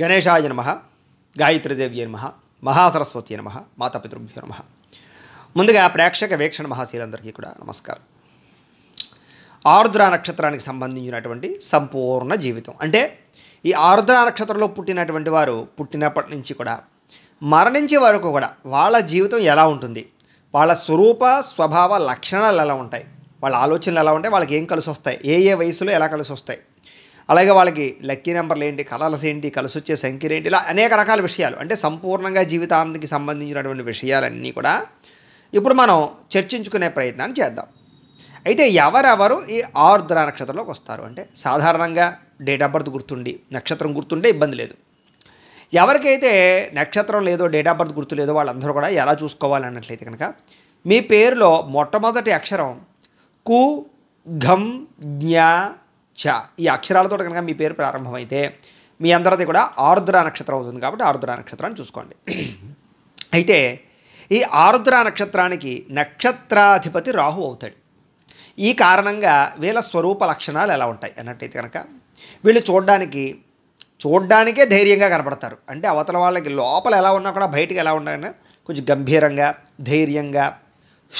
గణేశాయ నమ గాయత్రీదేవ్య నమ మహాసరస్వతి నమ మాతాపితృభ్యో నమ ముందుగా ప్రేక్షక వీక్షణ మహాశీలందరికీ కూడా నమస్కారం ఆర్ద్ర నక్షత్రానికి సంబంధించినటువంటి సంపూర్ణ జీవితం అంటే ఈ ఆర్ద్ర నక్షత్రంలో పుట్టినటువంటి వారు పుట్టినప్పటి నుంచి కూడా మరణించే వరకు కూడా వాళ్ళ జీవితం ఎలా ఉంటుంది వాళ్ళ స్వరూప స్వభావ లక్షణాలు ఎలా ఉంటాయి వాళ్ళ ఆలోచనలు ఎలా ఉంటాయి వాళ్ళకి ఏం కలిసి వస్తాయి ఏ ఏ వయసులో ఎలా కలిసి వస్తాయి అలాగే వాళ్ళకి లక్కీ నెంబర్లు ఏంటి కలర్స్ ఏంటి కలిసి వచ్చే సంఖ్యలు ఏంటి ఇలా అనేక రకాల విషయాలు అంటే సంపూర్ణంగా జీవితానికి సంబంధించినటువంటి విషయాలన్నీ కూడా ఇప్పుడు మనం చర్చించుకునే ప్రయత్నాన్ని చేద్దాం అయితే ఎవరెవరు ఈ ఆర్ద్ర నక్షత్రంలోకి వస్తారు అంటే సాధారణంగా డేట్ ఆఫ్ బర్త్ గుర్తుండి నక్షత్రం గుర్తుంటే ఇబ్బంది లేదు ఎవరికైతే నక్షత్రం లేదో డేట్ ఆఫ్ బర్త్ గుర్తు లేదో వాళ్ళందరూ కూడా ఎలా చూసుకోవాలి అన్నట్లయితే కనుక మీ పేరులో మొట్టమొదటి అక్షరం కు ఘం జ్ఞా చ ఈ అక్షరాలతో కనుక మీ పేరు ప్రారంభమైతే మీ అందరిది కూడా ఆరుద్ర నక్షత్రం అవుతుంది కాబట్టి ఆరుద్ర నక్షత్రాన్ని చూసుకోండి అయితే ఈ ఆరుద్ర నక్షత్రానికి నక్షత్రాధిపతి రాహు అవుతాడు ఈ కారణంగా వీళ్ళ స్వరూప లక్షణాలు ఎలా ఉంటాయి అన్నట్టయితే కనుక వీళ్ళు చూడడానికి చూడ్డానికే ధైర్యంగా కనపడతారు అంటే అవతల వాళ్ళకి లోపల ఎలా ఉన్నా కూడా బయటకు ఎలా ఉన్నాయన్నా కొంచెం గంభీరంగా ధైర్యంగా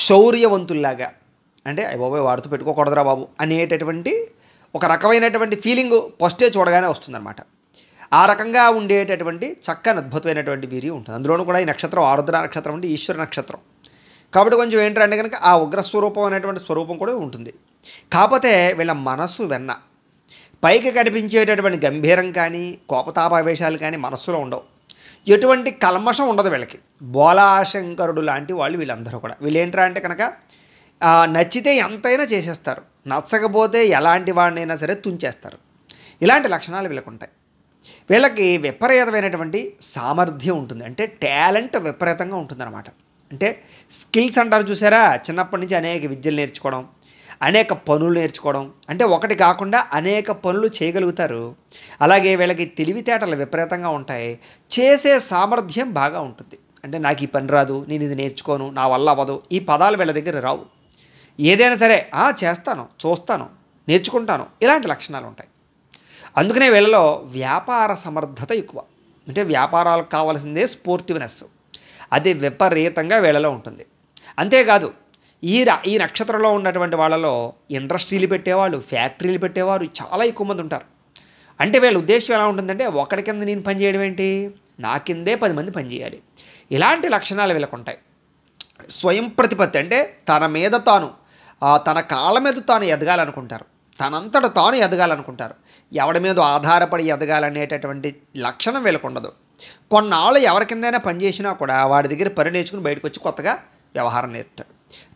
శౌర్యవంతుల్లాగా అంటే అయ్యో వాడుతూ పెట్టుకోకూడదురా బాబు అనేటటువంటి ఒక రకమైనటువంటి ఫీలింగ్ ఫస్టే చూడగానే వస్తుందన్నమాట ఆ రకంగా ఉండేటటువంటి చక్కని అద్భుతమైనటువంటి వీర్యం ఉంటుంది అందులోనూ కూడా ఈ నక్షత్రం ఆరుద్ర నక్షత్రం అంటే ఈశ్వర నక్షత్రం కాబట్టి కొంచెం ఏంటంటే కనుక ఆ ఉగ్రస్వరూపం అనేటువంటి స్వరూపం కూడా ఉంటుంది కాకపోతే వీళ్ళ మనస్సు వెన్న పైకి కనిపించేటటువంటి గంభీరం కానీ కోపతాపావేశాలు కానీ మనస్సులో ఉండవు ఎటువంటి కల్మషం ఉండదు వీళ్ళకి బోలాశంకరుడు లాంటి వాళ్ళు వీళ్ళందరూ కూడా వీళ్ళు ఏంటంటే కనుక నచ్చితే ఎంతైనా చేసేస్తారు నచ్చకపోతే ఎలాంటి వాడినైనా సరే తుంచేస్తారు ఇలాంటి లక్షణాలు వీళ్ళకు ఉంటాయి వీళ్ళకి విపరీతమైనటువంటి సామర్థ్యం ఉంటుంది అంటే టాలెంట్ విపరీతంగా ఉంటుందన్నమాట అంటే స్కిల్స్ అంటారు చూసారా చిన్నప్పటి నుంచి అనేక విద్యలు నేర్చుకోవడం అనేక పనులు నేర్చుకోవడం అంటే ఒకటి కాకుండా అనేక పనులు చేయగలుగుతారు అలాగే వీళ్ళకి తెలివితేటలు విపరీతంగా ఉంటాయి చేసే సామర్థ్యం బాగా ఉంటుంది అంటే నాకు ఈ పని రాదు నేను ఇది నేర్చుకోను నా వల్ల అవ్వదు ఈ పదాలు వీళ్ళ దగ్గర రావు ఏదైనా సరే చేస్తాను చూస్తాను నేర్చుకుంటాను ఇలాంటి లక్షణాలు ఉంటాయి అందుకనే వీళ్ళలో వ్యాపార సమర్థత ఎక్కువ అంటే వ్యాపారాలకు కావాల్సిందే స్పోర్టివ్నెస్ అది విపరీతంగా వీళ్ళలో ఉంటుంది అంతేకాదు ఈ ఈ నక్షత్రంలో ఉన్నటువంటి వాళ్ళలో ఇండస్ట్రీలు పెట్టేవాళ్ళు ఫ్యాక్టరీలు పెట్టేవారు చాలా ఎక్కువ మంది ఉంటారు అంటే వీళ్ళ ఉద్దేశం ఎలా ఉంటుందంటే ఒకటి కింద నేను పనిచేయడం ఏంటి నా కిందే పది మంది పనిచేయాలి ఇలాంటి లక్షణాలు వీళ్ళకు ఉంటాయి స్వయం ప్రతిపత్తి అంటే తన మీద తాను తన కాళ్ళ మీద తాను ఎదగాలనుకుంటారు తనంతట తాను ఎదగాలనుకుంటారు ఎవడి మీద ఆధారపడి ఎదగాలనేటటువంటి లక్షణం వీళ్ళకుండదు కొన్నాళ్ళు ఎవరి కిందైనా పనిచేసినా కూడా వాడి దగ్గర పని నేర్చుకుని బయటకు వచ్చి కొత్తగా వ్యవహారం నేర్పుతారు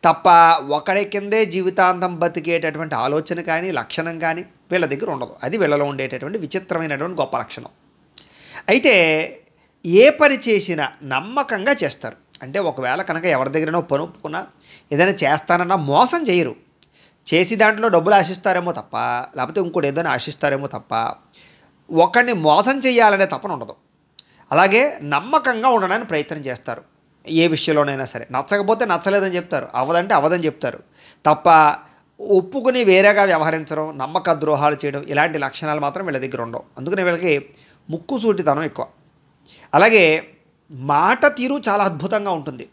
తప్ప ఒకడి కిందే జీవితాంతం బతికేటటువంటి ఆలోచన కానీ లక్షణం కానీ వీళ్ళ దగ్గర ఉండదు అది వీళ్ళలో ఉండేటటువంటి విచిత్రమైనటువంటి గొప్ప లక్షణం అయితే ఏ పని చేసినా నమ్మకంగా చేస్తారు అంటే ఒకవేళ కనుక ఎవరి దగ్గరనో పనుకున్నా ఏదైనా చేస్తానన్నా మోసం చేయరు చేసి దాంట్లో డబ్బులు ఆశిస్తారేమో తప్ప లేకపోతే ఇంకోటి ఏదైనా ఆశిస్తారేమో తప్ప ఒకరిని మోసం చేయాలనే తప్పన ఉండదు అలాగే నమ్మకంగా ఉండడానికి ప్రయత్నం చేస్తారు ఏ విషయంలోనైనా సరే నచ్చకపోతే నచ్చలేదని చెప్తారు అవదంటే అవదని చెప్తారు తప్ప ఒప్పుకుని వేరేగా వ్యవహరించడం నమ్మక ద్రోహాలు చేయడం ఇలాంటి లక్షణాలు మాత్రం వీళ్ళ దగ్గర ఉండవు అందుకని వీళ్ళకి ముక్కు సూటితనం ఎక్కువ అలాగే మాట తీరు చాలా అద్భుతంగా ఉంటుంది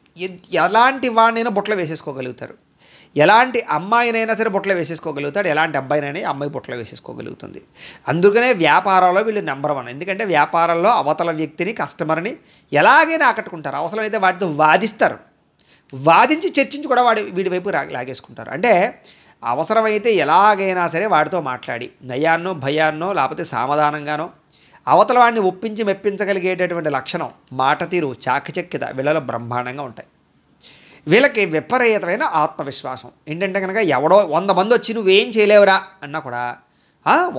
ఎలాంటి వాడినైనా బుట్టలు వేసేసుకోగలుగుతారు ఎలాంటి అమ్మాయినైనా సరే బుట్టలు వేసేసుకోగలుగుతాడు ఎలాంటి అబ్బాయినైనా అమ్మాయి బుట్టలు వేసేసుకోగలుగుతుంది అందుకనే వ్యాపారాల్లో వీళ్ళు నెంబర్ వన్ ఎందుకంటే వ్యాపారంలో అవతల వ్యక్తిని కస్టమర్ని ఎలాగైనా ఆకట్టుకుంటారు అవసరమైతే వాటితో వాదిస్తారు వాదించి చర్చించి కూడా వాడి వీడి వైపు లాగేసుకుంటారు అంటే అవసరమైతే ఎలాగైనా సరే వాడితో మాట్లాడి నయాన్నో భయాన్నో లేకపోతే సమాధానంగానో అవతల వాడిని ఒప్పించి మెప్పించగలిగేటటువంటి లక్షణం మాట తీరు చాకచక్యత వీళ్ళలో బ్రహ్మాండంగా ఉంటాయి వీళ్ళకి విపరీతమైన ఆత్మవిశ్వాసం ఏంటంటే కనుక ఎవడో వంద మంది వచ్చి నువ్వేం చేయలేవురా అన్నా కూడా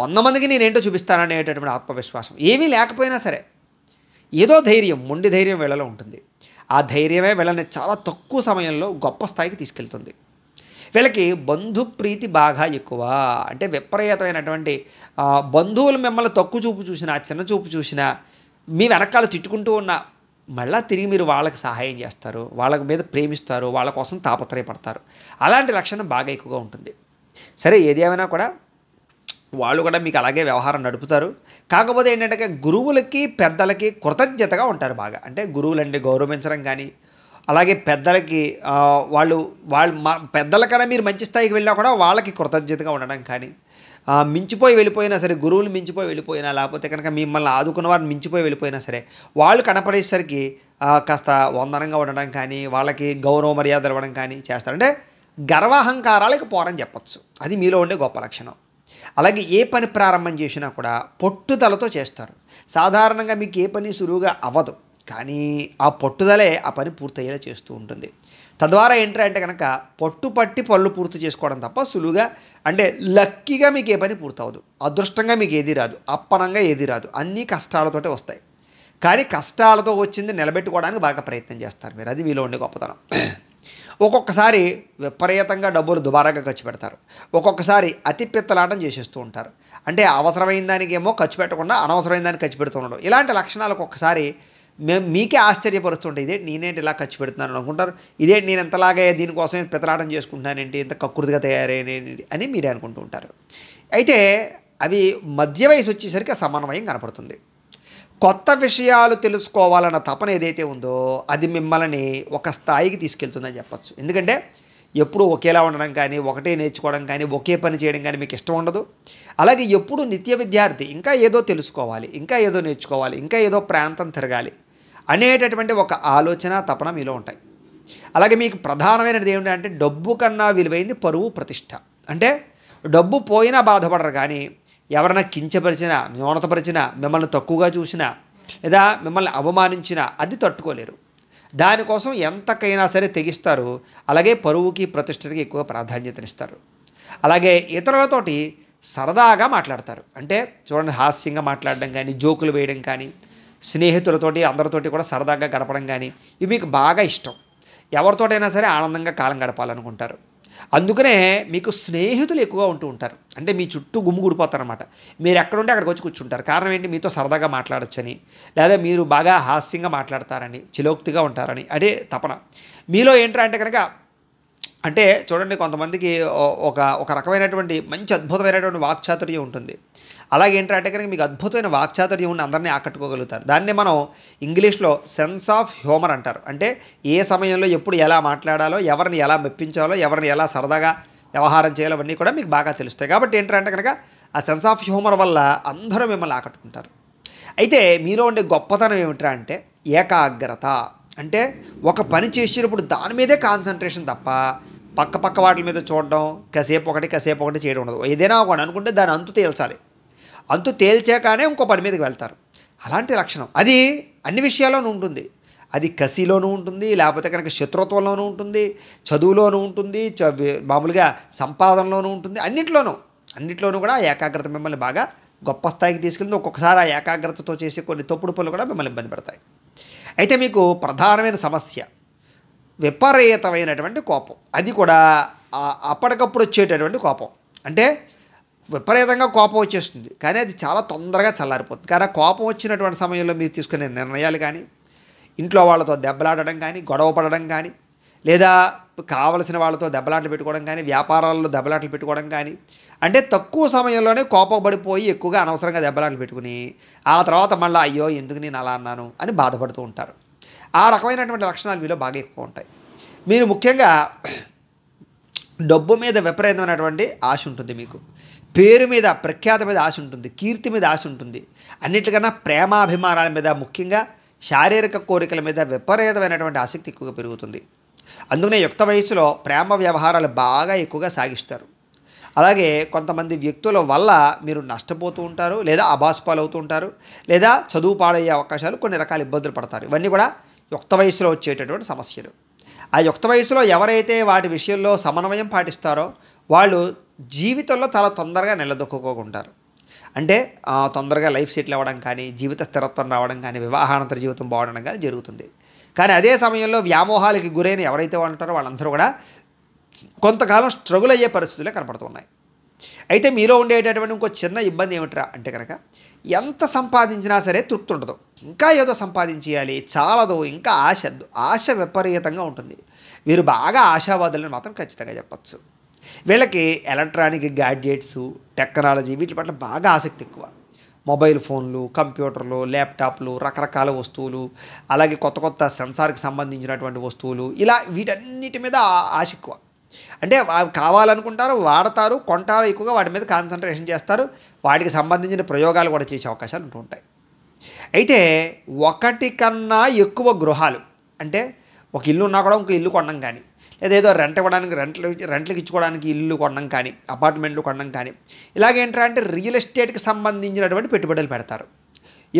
వంద మందికి నేనేంటో చూపిస్తాననేటటువంటి ఆత్మవిశ్వాసం ఏమీ లేకపోయినా సరే ఏదో ధైర్యం మొండి ధైర్యం వీళ్ళలో ఉంటుంది ఆ ధైర్యమే వీళ్ళని చాలా తక్కువ సమయంలో గొప్ప స్థాయికి తీసుకెళ్తుంది వీళ్ళకి బంధు ప్రీతి బాగా ఎక్కువ అంటే విపరీతమైనటువంటి బంధువులు మిమ్మల్ని తక్కువ చూపు చూసినా చిన్న చూపు చూసినా మీ వెనకాల తిట్టుకుంటూ ఉన్న మళ్ళీ తిరిగి మీరు వాళ్ళకి సహాయం చేస్తారు వాళ్ళ మీద ప్రేమిస్తారు వాళ్ళ కోసం తాపత్రయపడతారు అలాంటి లక్షణం బాగా ఎక్కువగా ఉంటుంది సరే ఏది ఏమైనా కూడా వాళ్ళు కూడా మీకు అలాగే వ్యవహారం నడుపుతారు కాకపోతే ఏంటంటే గురువులకి పెద్దలకి కృతజ్ఞతగా ఉంటారు బాగా అంటే గురువులండి గౌరవించడం కానీ అలాగే పెద్దలకి వాళ్ళు వాళ్ళు మా పెద్దలకన్నా మీరు మంచి స్థాయికి వెళ్ళినా కూడా వాళ్ళకి కృతజ్ఞతగా ఉండడం కానీ మించిపోయి వెళ్ళిపోయినా సరే గురువులు మించిపోయి వెళ్ళిపోయినా లేకపోతే కనుక మిమ్మల్ని ఆదుకున్న వారిని మించిపోయి వెళ్ళిపోయినా సరే వాళ్ళు కనపడేసరికి కాస్త వందనంగా ఉండడం కానీ వాళ్ళకి గౌరవ మర్యాదలు ఇవ్వడం కానీ చేస్తారు అంటే గర్వాహంకారాలకు పోరని చెప్పచ్చు అది మీలో ఉండే గొప్ప లక్షణం అలాగే ఏ పని ప్రారంభం చేసినా కూడా పొట్టుదలతో చేస్తారు సాధారణంగా మీకు ఏ పని సులువుగా అవ్వదు కానీ ఆ పట్టుదలే ఆ పని పూర్తయ్యేలా చేస్తూ ఉంటుంది తద్వారా ఏంటంటే కనుక పట్టు పట్టి పనులు పూర్తి చేసుకోవడం తప్ప సులువుగా అంటే లక్కీగా మీకు ఏ పని పూర్తవదు అదృష్టంగా మీకు ఏది రాదు అప్పనంగా ఏది రాదు అన్నీ కష్టాలతోటే వస్తాయి కానీ కష్టాలతో వచ్చింది నిలబెట్టుకోవడానికి బాగా ప్రయత్నం చేస్తారు మీరు అది మీలో ఉండే గొప్పతనం ఒక్కొక్కసారి విపరీతంగా డబ్బులు దుబారాగా ఖర్చు పెడతారు ఒక్కొక్కసారి అతి పిత్తలాటం చేసేస్తూ ఉంటారు అంటే అవసరమైన ఏమో ఖర్చు పెట్టకుండా అనవసరమైన దానికి ఖర్చు పెడుతూ ఉండడం ఇలాంటి లక్షణాలు ఒక్కొక్కసారి మేము మీకే ఆశ్చర్యపరుస్తుంటే ఇదే నేనేంటి ఇలా ఖర్చు పెడుతున్నాను అనుకుంటారు ఇదే నేను ఎంతలాగే దీనికోసం పెతలాటం చేసుకుంటున్నానేంటి ఇంత కక్కురుదిగా తయారైనేంటి అని మీరే అనుకుంటూ ఉంటారు అయితే అవి మధ్య వయసు వచ్చేసరికి సమన్వయం కనపడుతుంది కొత్త విషయాలు తెలుసుకోవాలన్న తపన ఏదైతే ఉందో అది మిమ్మల్ని ఒక స్థాయికి తీసుకెళ్తుందని చెప్పచ్చు ఎందుకంటే ఎప్పుడూ ఒకేలా ఉండడం కానీ ఒకటే నేర్చుకోవడం కానీ ఒకే పని చేయడం కానీ మీకు ఇష్టం ఉండదు అలాగే ఎప్పుడు నిత్య విద్యార్థి ఇంకా ఏదో తెలుసుకోవాలి ఇంకా ఏదో నేర్చుకోవాలి ఇంకా ఏదో ప్రాంతం తిరగాలి అనేటటువంటి ఒక ఆలోచన తపన మీలో ఉంటాయి అలాగే మీకు ప్రధానమైనది ఏమిటంటే డబ్బు కన్నా విలువైంది పరువు ప్రతిష్ట అంటే డబ్బు పోయినా బాధపడరు కానీ ఎవరైనా కించపరిచినా న్యూనతపరిచినా మిమ్మల్ని తక్కువగా చూసినా లేదా మిమ్మల్ని అవమానించినా అది తట్టుకోలేరు దానికోసం ఎంతకైనా సరే తెగిస్తారు అలాగే పరువుకి ప్రతిష్టతకి ఎక్కువ ప్రాధాన్యతనిస్తారు అలాగే ఇతరులతోటి సరదాగా మాట్లాడతారు అంటే చూడండి హాస్యంగా మాట్లాడడం కానీ జోకులు వేయడం కానీ స్నేహితులతోటి అందరితోటి కూడా సరదాగా గడపడం కానీ ఇవి మీకు బాగా ఇష్టం ఎవరితోటైనా సరే ఆనందంగా కాలం గడపాలనుకుంటారు అందుకనే మీకు స్నేహితులు ఎక్కువగా ఉంటూ ఉంటారు అంటే మీ చుట్టూ గుడిపోతారనమాట మీరు ఎక్కడుంటే అక్కడికి వచ్చి కూర్చుంటారు కారణం ఏంటి మీతో సరదాగా మాట్లాడచ్చని లేదా మీరు బాగా హాస్యంగా మాట్లాడతారని చిలోక్తిగా ఉంటారని అదే తపన మీలో ఏంట్రా అంటే కనుక అంటే చూడండి కొంతమందికి ఒక ఒక రకమైనటువంటి మంచి అద్భుతమైనటువంటి వాక్చాతుర్యం ఉంటుంది అలాగే ఏంటంటే కనుక మీకు అద్భుతమైన వాక్చాతుర్యం ఉన్న అందరినీ ఆకట్టుకోగలుగుతారు దాన్నే మనం ఇంగ్లీష్లో సెన్స్ ఆఫ్ హ్యూమర్ అంటారు అంటే ఏ సమయంలో ఎప్పుడు ఎలా మాట్లాడాలో ఎవరిని ఎలా మెప్పించాలో ఎవరిని ఎలా సరదాగా వ్యవహారం చేయాలో అవన్నీ కూడా మీకు బాగా తెలుస్తాయి కాబట్టి ఏంటంటే కనుక ఆ సెన్స్ ఆఫ్ హ్యూమర్ వల్ల అందరూ మిమ్మల్ని ఆకట్టుకుంటారు అయితే మీలో ఉండే గొప్పతనం ఏమిట్రా అంటే ఏకాగ్రత అంటే ఒక పని చేసేటప్పుడు దాని మీదే కాన్సన్ట్రేషన్ తప్ప పక్క పక్క వాటి మీద చూడడం కసేపు ఒకటి కసేపు ఒకటి చేయడం ఉండదు ఏదైనా ఒకటి అనుకుంటే దాని అంతు తేల్చాలి అంతు తేల్చాకనే ఇంకో పని మీదకి వెళ్తారు అలాంటి లక్షణం అది అన్ని విషయాల్లోనూ ఉంటుంది అది కసిలోనూ ఉంటుంది లేకపోతే కనుక శత్రుత్వంలోనూ ఉంటుంది చదువులోనూ ఉంటుంది చ మామూలుగా సంపాదనలోనూ ఉంటుంది అన్నింటిలోనూ అన్నింటిలోనూ కూడా ఏకాగ్రత మిమ్మల్ని బాగా గొప్ప స్థాయికి తీసుకెళ్ళి ఒక్కొక్కసారి ఆ ఏకాగ్రతతో చేసే కొన్ని తప్పుడు పనులు కూడా మిమ్మల్ని ఇబ్బంది పెడతాయి అయితే మీకు ప్రధానమైన సమస్య విపరీతమైనటువంటి కోపం అది కూడా అప్పటికప్పుడు వచ్చేటటువంటి కోపం అంటే విపరీతంగా కోపం వచ్చేస్తుంది కానీ అది చాలా తొందరగా చల్లారిపోతుంది కానీ ఆ కోపం వచ్చినటువంటి సమయంలో మీరు తీసుకునే నిర్ణయాలు కానీ ఇంట్లో వాళ్ళతో దెబ్బలాడడం కానీ గొడవ పడడం కానీ లేదా కావలసిన వాళ్ళతో దెబ్బలాటలు పెట్టుకోవడం కానీ వ్యాపారాల్లో దెబ్బలాటలు పెట్టుకోవడం కానీ అంటే తక్కువ సమయంలోనే కోపపడిపోయి ఎక్కువగా అనవసరంగా దెబ్బలాటలు పెట్టుకుని ఆ తర్వాత మళ్ళీ అయ్యో ఎందుకు నేను అలా అన్నాను అని బాధపడుతూ ఉంటారు ఆ రకమైనటువంటి లక్షణాలు మీలో బాగా ఎక్కువ ఉంటాయి మీరు ముఖ్యంగా డబ్బు మీద విపరీతమైనటువంటి ఆశ ఉంటుంది మీకు పేరు మీద ప్రఖ్యాత మీద ఆశ ఉంటుంది కీర్తి మీద ఆశ ఉంటుంది అన్నిటికన్నా ప్రేమాభిమానాల మీద ముఖ్యంగా శారీరక కోరికల మీద విపరీతమైనటువంటి ఆసక్తి ఎక్కువగా పెరుగుతుంది అందుకనే యుక్త వయసులో ప్రేమ వ్యవహారాలు బాగా ఎక్కువగా సాగిస్తారు అలాగే కొంతమంది వ్యక్తుల వల్ల మీరు నష్టపోతూ ఉంటారు లేదా అబాస్పాలవుతూ ఉంటారు లేదా చదువు పాడయ్యే అవకాశాలు కొన్ని రకాల ఇబ్బందులు పడతారు ఇవన్నీ కూడా యుక్త వయసులో వచ్చేటటువంటి సమస్యలు ఆ యుక్త వయసులో ఎవరైతే వాటి విషయంలో సమన్వయం పాటిస్తారో వాళ్ళు జీవితంలో చాలా తొందరగా నిలదొక్కుకోకుంటారు అంటే తొందరగా లైఫ్ సెటిల్ అవ్వడం కానీ జీవిత స్థిరత్వం రావడం కానీ వివాహానంతర జీవితం బాగుండడం కానీ జరుగుతుంది కానీ అదే సమయంలో వ్యామోహాలకి గురైన ఎవరైతే ఉంటారో వాళ్ళందరూ కూడా కొంతకాలం స్ట్రగుల్ అయ్యే పరిస్థితులే కనపడుతున్నాయి అయితే మీలో ఉండేటటువంటి ఇంకో చిన్న ఇబ్బంది ఏమిట్రా అంటే కనుక ఎంత సంపాదించినా సరే తృప్తి ఉండదు ఇంకా ఏదో సంపాదించేయాలి చాలదు ఇంకా ఆశ ఆశ విపరీతంగా ఉంటుంది వీరు బాగా ఆశావాదులను మాత్రం ఖచ్చితంగా చెప్పచ్చు వీళ్ళకి ఎలక్ట్రానిక్ గ్యాడ్జెట్స్ టెక్నాలజీ వీటి పట్ల బాగా ఆసక్తి ఎక్కువ మొబైల్ ఫోన్లు కంప్యూటర్లు ల్యాప్టాప్లు రకరకాల వస్తువులు అలాగే కొత్త కొత్త సెన్సార్కి సంబంధించినటువంటి వస్తువులు ఇలా వీటన్నిటి మీద ఆశ ఎక్కువ అంటే కావాలనుకుంటారు వాడతారు కొంటారు ఎక్కువగా వాటి మీద కాన్సన్ట్రేషన్ చేస్తారు వాటికి సంబంధించిన ప్రయోగాలు కూడా చేసే అవకాశాలు ఉంటుంటాయి ఉంటాయి అయితే ఒకటి కన్నా ఎక్కువ గృహాలు అంటే ఒక ఇల్లు ఉన్నా కూడా ఇంకో ఇల్లు కొనడం కానీ ఏదేదో రెంట్ ఇవ్వడానికి రెంట్లు రెంట్లకు ఇచ్చుకోవడానికి ఇల్లు కొనడం కానీ అపార్ట్మెంట్లు కొనడం కానీ ఇలాగేంట్రా అంటే రియల్ ఎస్టేట్కి సంబంధించినటువంటి పెట్టుబడులు పెడతారు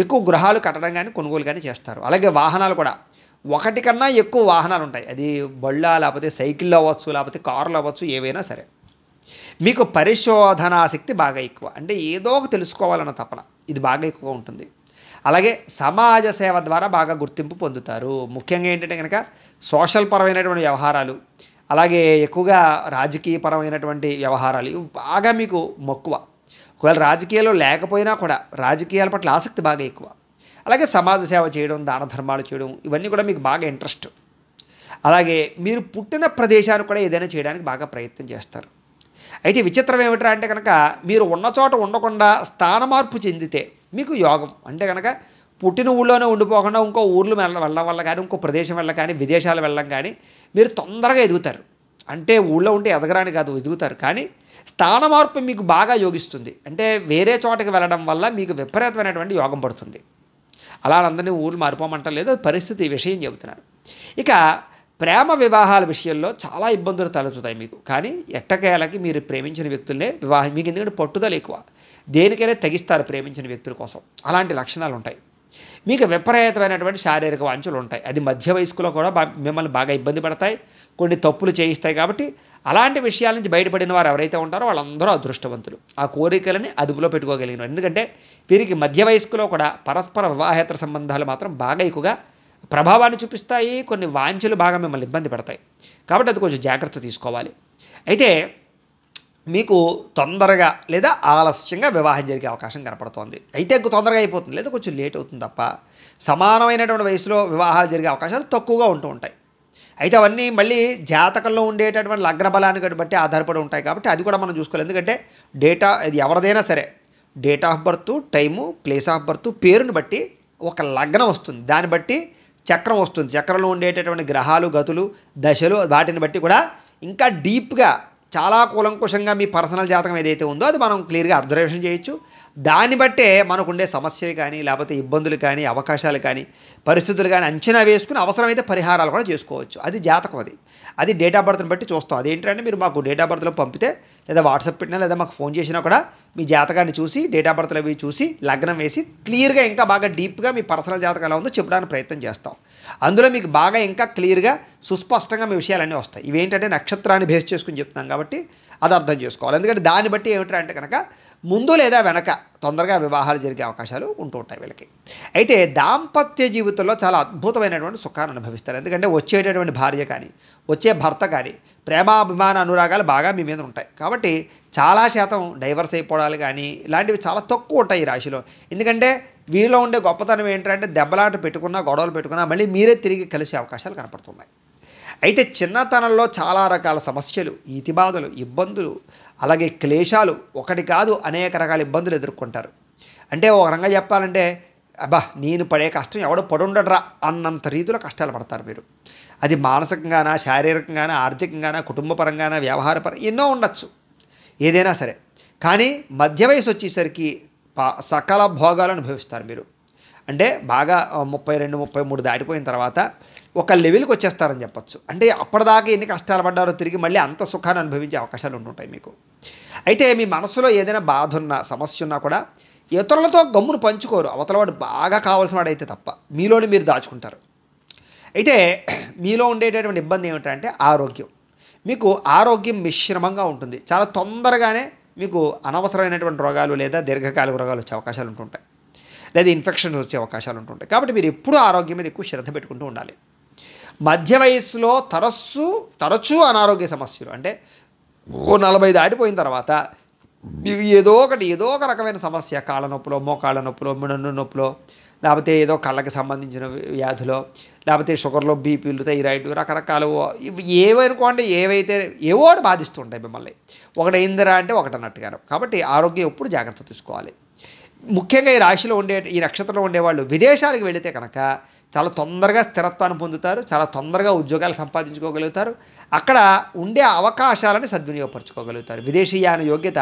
ఎక్కువ గృహాలు కట్టడం కానీ కొనుగోలు కానీ చేస్తారు అలాగే వాహనాలు కూడా ఒకటి కన్నా ఎక్కువ వాహనాలు ఉంటాయి అది బళ్ళ లేకపోతే సైకిల్ అవ్వచ్చు లేకపోతే కార్లు అవ్వచ్చు ఏవైనా సరే మీకు పరిశోధనాశక్తి బాగా ఎక్కువ అంటే ఏదో ఒక తెలుసుకోవాలన్న తపన ఇది బాగా ఎక్కువ ఉంటుంది అలాగే సమాజ సేవ ద్వారా బాగా గుర్తింపు పొందుతారు ముఖ్యంగా ఏంటంటే కనుక సోషల్ పరమైనటువంటి వ్యవహారాలు అలాగే ఎక్కువగా రాజకీయపరమైనటువంటి వ్యవహారాలు ఇవి బాగా మీకు మక్కువ ఒకవేళ రాజకీయాల్లో లేకపోయినా కూడా రాజకీయాల పట్ల ఆసక్తి బాగా ఎక్కువ అలాగే సమాజ సేవ చేయడం దాన ధర్మాలు చేయడం ఇవన్నీ కూడా మీకు బాగా ఇంట్రెస్ట్ అలాగే మీరు పుట్టిన ప్రదేశాన్ని కూడా ఏదైనా చేయడానికి బాగా ప్రయత్నం చేస్తారు అయితే విచిత్రం ఏమిట్రా అంటే కనుక మీరు ఉన్న చోట ఉండకుండా స్థాన మార్పు చెందితే మీకు యోగం అంటే కనుక పుట్టిన ఊళ్ళోనే ఉండిపోకుండా ఇంకో ఊర్లు వెళ్ళ వెళ్ళడం వల్ల కానీ ఇంకో ప్రదేశం వెళ్ళ కానీ విదేశాలు వెళ్ళడం కానీ మీరు తొందరగా ఎదుగుతారు అంటే ఊళ్ళో ఉంటే ఎదగరాని కాదు ఎదుగుతారు కానీ స్థాన మార్పు మీకు బాగా యోగిస్తుంది అంటే వేరే చోటకి వెళ్ళడం వల్ల మీకు విపరీతమైనటువంటి యోగం పడుతుంది అలా అందరినీ ఊళ్ళు మారిపోమంటలేదు పరిస్థితి విషయం చెబుతున్నారు ఇక ప్రేమ వివాహాల విషయంలో చాలా ఇబ్బందులు తలెత్తుతాయి మీకు కానీ ఎట్టకేలకి మీరు ప్రేమించిన వ్యక్తులనే వివాహం మీకు ఎందుకంటే పట్టుదల ఎక్కువ దేనికైనా తెగిస్తారు ప్రేమించిన వ్యక్తుల కోసం అలాంటి లక్షణాలు ఉంటాయి మీకు విపరీతమైనటువంటి శారీరక వాంఛలు ఉంటాయి అది మధ్య వయస్కులో కూడా మిమ్మల్ని బాగా ఇబ్బంది పడతాయి కొన్ని తప్పులు చేయిస్తాయి కాబట్టి అలాంటి విషయాల నుంచి బయటపడిన వారు ఎవరైతే ఉంటారో వాళ్ళందరూ అదృష్టవంతులు ఆ కోరికలని అదుపులో పెట్టుకోగలిగినారు ఎందుకంటే వీరికి మధ్య వయస్కులో కూడా పరస్పర వివాహేతర సంబంధాలు మాత్రం బాగా ఎక్కువగా ప్రభావాన్ని చూపిస్తాయి కొన్ని వాంఛలు బాగా మిమ్మల్ని ఇబ్బంది పెడతాయి కాబట్టి అది కొంచెం జాగ్రత్త తీసుకోవాలి అయితే మీకు తొందరగా లేదా ఆలస్యంగా వివాహం జరిగే అవకాశం కనపడుతోంది అయితే తొందరగా అయిపోతుంది లేదా కొంచెం లేట్ అవుతుంది తప్ప సమానమైనటువంటి వయసులో వివాహాలు జరిగే అవకాశాలు తక్కువగా ఉంటూ ఉంటాయి అయితే అవన్నీ మళ్ళీ జాతకంలో ఉండేటటువంటి లగ్న బలాన్ని బట్టి ఆధారపడి ఉంటాయి కాబట్టి అది కూడా మనం చూసుకోవాలి ఎందుకంటే డేటా ఇది ఎవరిదైనా సరే date of birth time place of birth పేరుని బట్టి ఒక లగ్నం వస్తుంది దాన్ని బట్టి చక్రం వస్తుంది చక్రంలో ఉండేటటువంటి గ్రహాలు గతులు దశలు వాటిని బట్టి కూడా ఇంకా డీప్గా చాలా కూలంకుషంగా మీ పర్సనల్ జాతకం ఏదైతే ఉందో అది మనం క్లియర్గా అబ్జర్వేషన్ చేయొచ్చు దాన్ని బట్టే మనకుండే సమస్యలు కానీ లేకపోతే ఇబ్బందులు కానీ అవకాశాలు కానీ పరిస్థితులు కానీ అంచనా వేసుకుని అవసరమైతే పరిహారాలు కూడా చేసుకోవచ్చు అది జాతకం అది అది డేట్ ఆఫ్ బర్త్ని బట్టి చూస్తాం అదేంటంటే మీరు మాకు డేట్ ఆఫ్ బర్త్లో పంపితే లేదా వాట్సాప్ పెట్టినా లేదా మాకు ఫోన్ చేసినా కూడా మీ జాతకాన్ని చూసి డేట్ ఆఫ్ బర్త్లో చూసి లగ్నం వేసి క్లియర్గా ఇంకా బాగా డీప్గా మీ పర్సనల్ జాతకం ఎలా ఉందో చెప్పడానికి ప్రయత్నం చేస్తాం అందులో మీకు బాగా ఇంకా క్లియర్గా సుస్పష్టంగా మీ విషయాలన్నీ వస్తాయి ఇవేంటంటే నక్షత్రాన్ని బేస్ చేసుకుని చెప్తున్నాం కాబట్టి అది అర్థం చేసుకోవాలి ఎందుకంటే దాన్ని బట్టి ఏమిటంటే కనుక ముందు లేదా వెనక తొందరగా వివాహాలు జరిగే అవకాశాలు ఉంటూ ఉంటాయి వీళ్ళకి అయితే దాంపత్య జీవితంలో చాలా అద్భుతమైనటువంటి సుఖాన్ని అనుభవిస్తారు ఎందుకంటే వచ్చేటటువంటి భార్య కానీ వచ్చే భర్త కానీ ప్రేమాభిమాన అనురాగాలు బాగా మీ మీద ఉంటాయి కాబట్టి చాలా శాతం డైవర్స్ అయిపోవడాలు కానీ ఇలాంటివి చాలా తక్కువ ఉంటాయి ఈ రాశిలో ఎందుకంటే వీళ్ళు ఉండే గొప్పతనం ఏంటంటే దెబ్బలాట పెట్టుకున్నా గొడవలు పెట్టుకున్నా మళ్ళీ మీరే తిరిగి కలిసే అవకాశాలు కనపడుతున్నాయి అయితే చిన్నతనంలో చాలా రకాల సమస్యలు ఇతిబాధలు ఇబ్బందులు అలాగే క్లేశాలు ఒకటి కాదు అనేక రకాల ఇబ్బందులు ఎదుర్కొంటారు అంటే ఒక రంగా చెప్పాలంటే అబ్బా నేను పడే కష్టం ఎవడో పడుండడ్రా అన్నంత రీతిలో కష్టాలు పడతారు మీరు అది మానసికంగానా శారీరకంగానా ఆర్థికంగానా కుటుంబపరంగానా వ్యవహారపరంగా ఎన్నో ఉండొచ్చు ఏదైనా సరే కానీ మధ్య వయసు వచ్చేసరికి సకల భోగాలు అనుభవిస్తారు మీరు అంటే బాగా ముప్పై రెండు ముప్పై మూడు దాటిపోయిన తర్వాత ఒక లెవెల్కి వచ్చేస్తారని చెప్పచ్చు అంటే అప్పటిదాకా ఎన్ని కష్టాలు పడ్డారో తిరిగి మళ్ళీ అంత సుఖాన్ని అనుభవించే అవకాశాలు ఉంటుంటాయి మీకు అయితే మీ మనసులో ఏదైనా బాధ ఉన్నా సమస్య ఉన్నా కూడా ఇతరులతో గమ్మును పంచుకోరు అవతల వాడు బాగా కావాల్సిన వాడైతే తప్ప మీలోని మీరు దాచుకుంటారు అయితే మీలో ఉండేటటువంటి ఇబ్బంది ఏమిటంటే ఆరోగ్యం మీకు ఆరోగ్యం మిశ్రమంగా ఉంటుంది చాలా తొందరగానే మీకు అనవసరమైనటువంటి రోగాలు లేదా దీర్ఘకాలిక రోగాలు వచ్చే అవకాశాలు ఉంటుంటాయి లేదా ఇన్ఫెక్షన్స్ వచ్చే అవకాశాలు ఉంటుంటాయి కాబట్టి మీరు ఎప్పుడూ ఆరోగ్యం మీద ఎక్కువ శ్రద్ధ పెట్టుకుంటూ ఉండాలి మధ్య వయసులో తరస్సు తరచూ అనారోగ్య సమస్యలు అంటే ఓ నలభై దాటిపోయిన తర్వాత ఏదో ఒకటి ఏదో ఒక రకమైన సమస్య కాళ్ళ నొప్పులో మోకాళ్ళ నొప్పులో మిడన్ను నొప్పులో లేకపోతే ఏదో కళ్ళకి సంబంధించిన వ్యాధులో లేకపోతే షుగర్లో బీపీలు థైరాయిడ్ రకరకాలు ఏవనుకోండి ఏవైతే ఏవో ఉంటాయి మిమ్మల్ని ఒకటి అయిందిరా అంటే ఒకటి అన్నట్టుగాను కాబట్టి ఆరోగ్యం ఎప్పుడు జాగ్రత్త తీసుకోవాలి ముఖ్యంగా ఈ రాశిలో ఉండే ఈ నక్షత్రంలో ఉండేవాళ్ళు విదేశాలకు వెళితే కనుక చాలా తొందరగా స్థిరత్వాన్ని పొందుతారు చాలా తొందరగా ఉద్యోగాలు సంపాదించుకోగలుగుతారు అక్కడ ఉండే అవకాశాలను సద్వినియోగపరచుకోగలుగుతారు విదేశీయాన యోగ్యత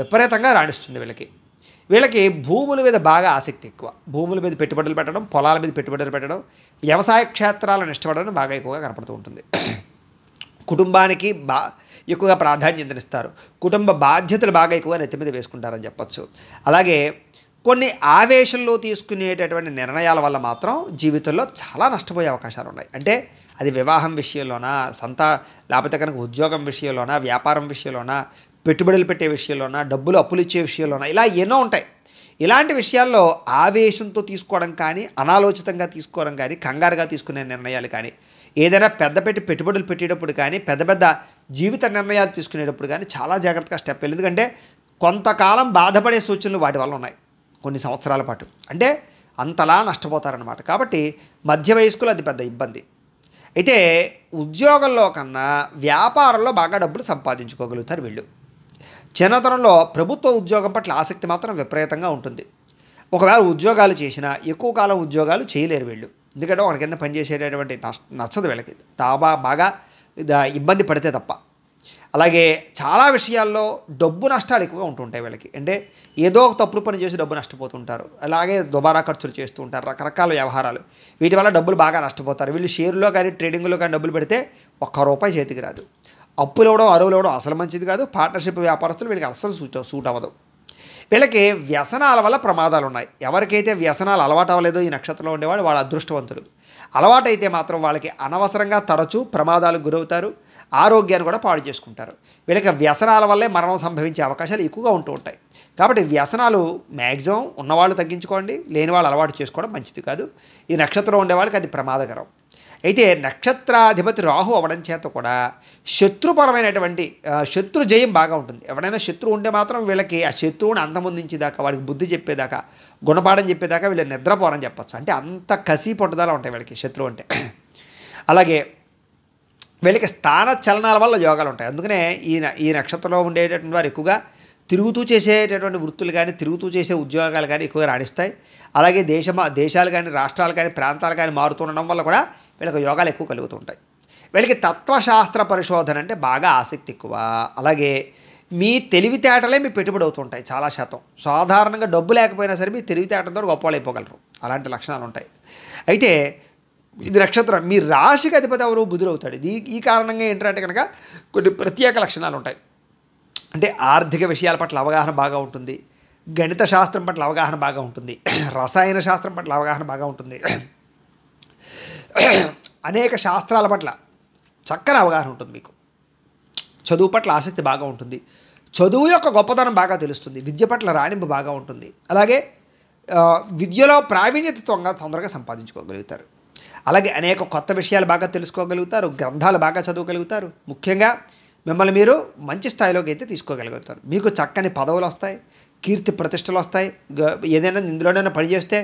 విపరీతంగా రాణిస్తుంది వీళ్ళకి వీళ్ళకి భూముల మీద బాగా ఆసక్తి ఎక్కువ భూముల మీద పెట్టుబడులు పెట్టడం పొలాల మీద పెట్టుబడులు పెట్టడం వ్యవసాయ క్షేత్రాలను ఇష్టపడడం బాగా ఎక్కువగా కనపడుతూ ఉంటుంది కుటుంబానికి బా ఎక్కువగా ప్రాధాన్యతనిస్తారు కుటుంబ బాధ్యతలు బాగా ఎక్కువగా నెత్తి మీద వేసుకుంటారని చెప్పచ్చు అలాగే కొన్ని ఆవేశంలో తీసుకునేటటువంటి నిర్ణయాల వల్ల మాత్రం జీవితంలో చాలా నష్టపోయే అవకాశాలు ఉన్నాయి అంటే అది వివాహం విషయంలోనా సంత లేకపోతే కనుక ఉద్యోగం విషయంలోనా వ్యాపారం విషయంలోనా పెట్టుబడులు పెట్టే విషయంలోనా డబ్బులు అప్పులు ఇచ్చే విషయంలోనా ఇలా ఎన్నో ఉంటాయి ఇలాంటి విషయాల్లో ఆవేశంతో తీసుకోవడం కానీ అనాలోచితంగా తీసుకోవడం కానీ కంగారుగా తీసుకునే నిర్ణయాలు కానీ ఏదైనా పెద్ద పెట్టి పెట్టుబడులు పెట్టేటప్పుడు కానీ పెద్ద పెద్ద జీవిత నిర్ణయాలు తీసుకునేటప్పుడు కానీ చాలా జాగ్రత్తగా స్టెప్ వెళ్ళి ఎందుకంటే కొంతకాలం బాధపడే సూచనలు వాటి వల్ల ఉన్నాయి కొన్ని సంవత్సరాల పాటు అంటే అంతలా నష్టపోతారనమాట కాబట్టి మధ్య వయస్కులు అది పెద్ద ఇబ్బంది అయితే ఉద్యోగంలో కన్నా వ్యాపారంలో బాగా డబ్బులు సంపాదించుకోగలుగుతారు వీళ్ళు చిన్నతనంలో ప్రభుత్వ ఉద్యోగం పట్ల ఆసక్తి మాత్రం విపరీతంగా ఉంటుంది ఒకవేళ ఉద్యోగాలు చేసినా ఎక్కువ కాలం ఉద్యోగాలు చేయలేరు వీళ్ళు ఎందుకంటే వాళ్ళ కింద పనిచేసేటటువంటి నచ్చదు వీళ్ళకి తాబా బాగా ఇబ్బంది పడితే తప్ప అలాగే చాలా విషయాల్లో డబ్బు నష్టాలు ఎక్కువగా ఉంటుంటాయి వీళ్ళకి అంటే ఏదో ఒక తప్పుడు పని చేసి డబ్బు నష్టపోతుంటారు అలాగే దుబారా ఖర్చులు చేస్తూ ఉంటారు రకరకాల వ్యవహారాలు వీటి వల్ల డబ్బులు బాగా నష్టపోతారు వీళ్ళు షేర్లో కానీ ట్రేడింగ్లో కానీ డబ్బులు పెడితే ఒక్క రూపాయి చేతికి రాదు అప్పులు ఇవ్వడం అరువులు ఇవ్వడం అసలు మంచిది కాదు పార్ట్నర్షిప్ వ్యాపారస్తులు వీళ్ళకి అసలు సూట్ సూట్ అవ్వదు వీళ్ళకి వ్యసనాల వల్ల ప్రమాదాలు ఉన్నాయి ఎవరికైతే వ్యసనాలు అలవాటు అవ్వలేదో ఈ నక్షత్రంలో ఉండేవాడు వాళ్ళ అదృష్టవంతులు అలవాటైతే మాత్రం వాళ్ళకి అనవసరంగా తరచూ ప్రమాదాలకు గురవుతారు ఆరోగ్యాన్ని కూడా పాడు చేసుకుంటారు వీళ్ళకి వ్యసనాల వల్లే మరణం సంభవించే అవకాశాలు ఎక్కువగా ఉంటూ ఉంటాయి కాబట్టి వ్యసనాలు మ్యాక్సిమం ఉన్నవాళ్ళు తగ్గించుకోండి లేని వాళ్ళు అలవాటు చేసుకోవడం మంచిది కాదు ఈ నక్షత్రం ఉండేవాళ్ళకి అది ప్రమాదకరం అయితే నక్షత్రాధిపతి రాహు అవ్వడం చేత కూడా శత్రుపరమైనటువంటి శత్రు జయం బాగా ఉంటుంది ఎవడైనా శత్రువు ఉంటే మాత్రం వీళ్ళకి ఆ శత్రువుని అంతమొందించేదాకా వాడికి బుద్ధి చెప్పేదాకా గుణపాఠం చెప్పేదాకా వీళ్ళు నిద్రపోరని చెప్పచ్చు అంటే అంత కసి పట్టుదల ఉంటాయి వీళ్ళకి శత్రువు అంటే అలాగే వీళ్ళకి స్థాన చలనాల వల్ల యోగాలు ఉంటాయి అందుకనే ఈ ఈ నక్షత్రంలో ఉండేటటువంటి వారు ఎక్కువగా తిరుగుతూ చేసేటటువంటి వృత్తులు కానీ తిరుగుతూ చేసే ఉద్యోగాలు కానీ ఎక్కువగా రాణిస్తాయి అలాగే దేశ దేశాలు కానీ రాష్ట్రాలు కానీ ప్రాంతాలు కానీ మారుతుండడం వల్ల కూడా వీళ్ళకి యోగాలు ఎక్కువ కలుగుతుంటాయి వీళ్ళకి తత్వశాస్త్ర పరిశోధన అంటే బాగా ఆసక్తి ఎక్కువ అలాగే మీ తెలివితేటలే మీ పెట్టుబడి అవుతుంటాయి చాలా శాతం సాధారణంగా డబ్బు లేకపోయినా సరే మీ తెలివితేటలతో గొప్పవాళ్ళైపోగలరు అలాంటి లక్షణాలు ఉంటాయి అయితే ఇది నక్షత్రం మీ రాశికి అధిపతి ఎవరు బుద్ధులు అవుతాడు ఈ కారణంగా ఏంటంటే కనుక కొన్ని ప్రత్యేక లక్షణాలు ఉంటాయి అంటే ఆర్థిక విషయాల పట్ల అవగాహన బాగా ఉంటుంది గణిత శాస్త్రం పట్ల అవగాహన బాగా ఉంటుంది రసాయన శాస్త్రం పట్ల అవగాహన బాగా ఉంటుంది అనేక శాస్త్రాల పట్ల చక్కని అవగాహన ఉంటుంది మీకు చదువు పట్ల ఆసక్తి బాగా ఉంటుంది చదువు యొక్క గొప్పతనం బాగా తెలుస్తుంది విద్య పట్ల రాణింపు బాగా ఉంటుంది అలాగే విద్యలో ప్రావీణ్యత తొందర తొందరగా సంపాదించుకోగలుగుతారు అలాగే అనేక కొత్త విషయాలు బాగా తెలుసుకోగలుగుతారు గ్రంథాలు బాగా చదవగలుగుతారు ముఖ్యంగా మిమ్మల్ని మీరు మంచి స్థాయిలోకి అయితే తీసుకోగలుగుతారు మీకు చక్కని పదవులు వస్తాయి కీర్తి ప్రతిష్టలు వస్తాయి ఏదైనా ఇందులోనైనా పనిచేస్తే